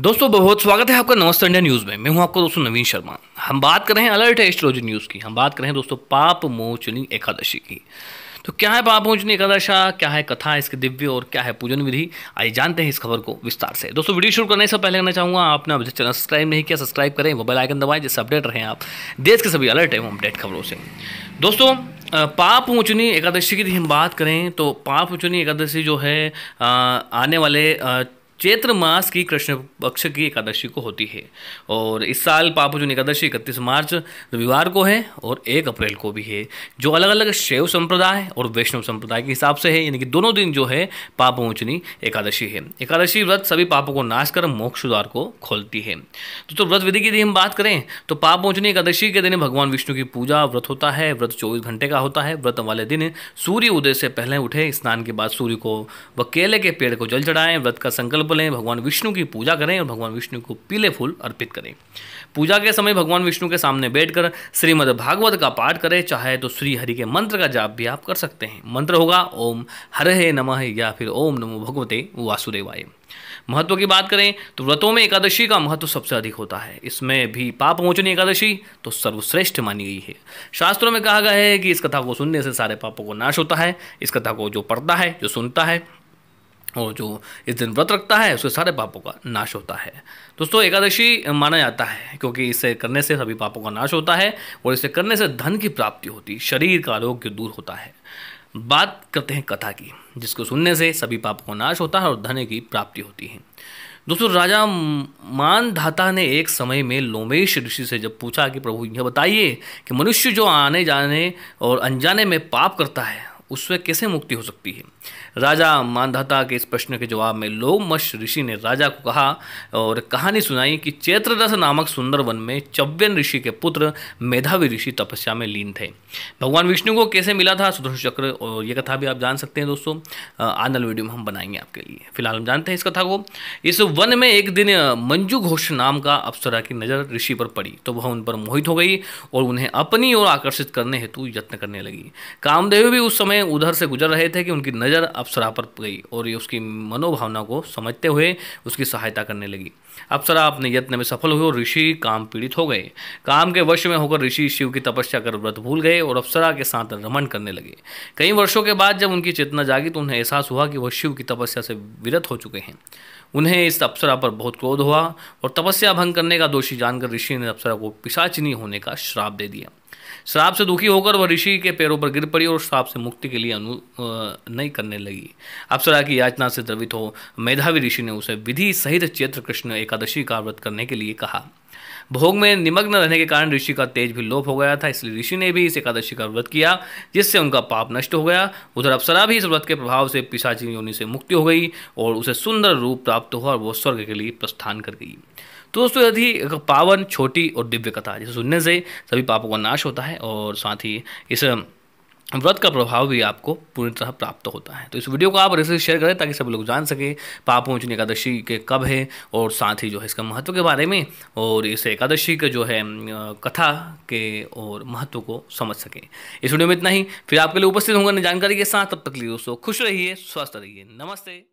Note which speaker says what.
Speaker 1: दोस्तों बहुत स्वागत है आपका नमस्ते इंडिया न्यूज़ में मैं हूं आपका दोस्तों नवीन शर्मा हम बात कर रहे हैं अलर्ट है एस्ट्रोलॉजी न्यूज़ की हम बात कर रहे हैं दोस्तों पाप मोचनी एकादशी की तो क्या है पाप मोचनी एकादशा क्या है कथा इसके दिव्य और क्या है पूजन विधि आइए जानते हैं इस खबर को विस्तार से दोस्तों वीडियो शुरू करने से पहले करना चाहूँगा आपने अभी चैनल सब्सक्राइब नहीं किया सब्सक्राइब करें मोबाइल आइकन दबाएं जिससे अपडेट रहें आप देश के सभी अलर्ट वो अपडेट खबरों से दोस्तों पाप मोचनी एकादशी की हम बात करें तो पाप मोचनी एकादशी जो है आने वाले चैत्र मास की कृष्ण पक्ष की एकादशी को होती है और इस साल पापजन एकादशी इकतीस मार्च रविवार को है और एक अप्रैल को भी है जो अलग अलग शैव संप्रदाय और वैष्णव संप्रदाय के हिसाब से है यानी कि दोनों दिन जो है पापमोचनी एकादशी है एकादशी व्रत सभी पापों को नाश कर मोक्ष द्वार को खोलती है तो, तो व्रत विधि की यदि हम बात करें तो पापमोचनी एकादशी के दिन भगवान विष्णु की पूजा व्रत होता है व्रत चौबीस घंटे का होता है व्रत वाले दिन सूर्य उदय से पहले उठे स्नान के बाद सूर्य को व केले के पेड़ को जल चढ़ाएं व्रत का संकल्प लें भगवान विष्णु की पूजा करें और भगवान विष्णु को पीले फूल अर्पित करें पूजा के समय भगवान विष्णु के सामने बैठकर श्रीमद् भागवत का पाठ करें चाहे तो श्री हरि के मंत्र का जाप भी आप कर सकते हैं मंत्र होगा ओम हर हे नम या फिर ओम नमो भगवते वासुदेवाय महत्व की बात करें तो व्रतों में एकादशी का महत्व सबसे अधिक होता है इसमें भी पाप मोचनी एकादशी तो सर्वश्रेष्ठ मानी गई है शास्त्रों में कहा गया है कि इस कथा को सुनने से सारे पापों को नाश होता है इस कथा को जो पढ़ता है जो सुनता है और जो इस दिन व्रत रखता है उसके सारे पापों का नाश होता है दोस्तों एकादशी माना जाता है क्योंकि इसे करने से सभी पापों का नाश होता है और इसे करने से धन की प्राप्ति होती शरीर का आरोग्य दूर होता है बात करते हैं कथा की जिसको सुनने से सभी पापों का नाश होता है और धन की प्राप्ति होती है दोस्तों राजा मानधाता ने एक समय में लोमेश ऋषि से जब पूछा कि प्रभु यह बताइए कि मनुष्य जो आने जाने और अनजाने में पाप करता है उससे कैसे मुक्ति हो सकती है राजा मानधाता के इस प्रश्न के जवाब में लोमश ऋषि ने राजा को कहा और कहानी सुनाई कि चैत्ररस नामक सुंदर वन में चव्यन ऋषि के पुत्र मेधावी ऋषि तपस्या में लीन थे भगवान विष्णु को कैसे मिला था सुदर्शन चक्र और ये कथा भी आप जान सकते हैं दोस्तों आनल वीडियो में हम बनाएंगे आपके लिए फिलहाल हम जानते हैं इस कथा को इस वन में एक दिन मंजू घोष नाम का अप्सरा की नज़र ऋषि पर पड़ी तो वह उन पर मोहित हो गई और उन्हें अपनी ओर आकर्षित करने हेतु यत्न करने लगी कामदेव भी उस समय में उधर से गुजर रहे थे कि उनकी नज़र अप्सरा पर गई और ये उसकी मनोभावना को समझते हुए उसकी सहायता करने लगी अप्सरा अपने यत्न में सफल हुई और ऋषि काम पीड़ित हो गए काम के वश में होकर ऋषि शिव की तपस्या कर व्रत भूल गए और अप्सरा के साथ रमन करने लगे कई वर्षों के बाद जब उनकी चेतना जागी तो उन्हें एहसास हुआ कि वह शिव की तपस्या से विरत हो चुके हैं उन्हें इस अप्सरा पर बहुत क्रोध हुआ और तपस्या भंग करने का दोषी जानकर ऋषि ने अप्सरा को पिशाचिनी होने का श्राप दे दिया श्राप से दुखी होकर वह ऋषि के पैरों पर गिर पड़ी और श्राप से मुक्ति के लिए अनु नहीं करने लगी अप्सरा की याचना से द्रवित हो मेधावी ऋषि ने उसे विधि सहित चैत्र कृष्ण एकादशी का व्रत करने के लिए कहा भोग में निमग्न रहने के कारण ऋषि का तेज भी लोप हो गया था इसलिए ऋषि ने भी इस एकादशी का व्रत किया जिससे उनका पाप नष्ट हो गया उधर अप्सरा भी इस व्रत के प्रभाव से पिशाची योनि से मुक्ति हो गई और उसे सुंदर रूप प्राप्त हुआ और वह स्वर्ग के लिए प्रस्थान कर गई तो दोस्तों यदि पावन छोटी और दिव्य कथा जिसे सुनने से सभी पापों का नाश होता है और साथ ही इस व्रत का प्रभाव भी आपको पूरी तरह प्राप्त होता है तो इस वीडियो को आप ऐसे शेयर करें ताकि सब लोग जान सकें पापोचनी एकादशी के कब है और साथ ही जो है इसका महत्व के बारे में और इस एकादशी के जो है कथा के और महत्व को समझ सकें इस वीडियो में इतना ही फिर आपके लिए उपस्थित होंगे जानकारी के साथ तब तक लिए दोस्तों खुश रहिए स्वस्थ रहिए नमस्ते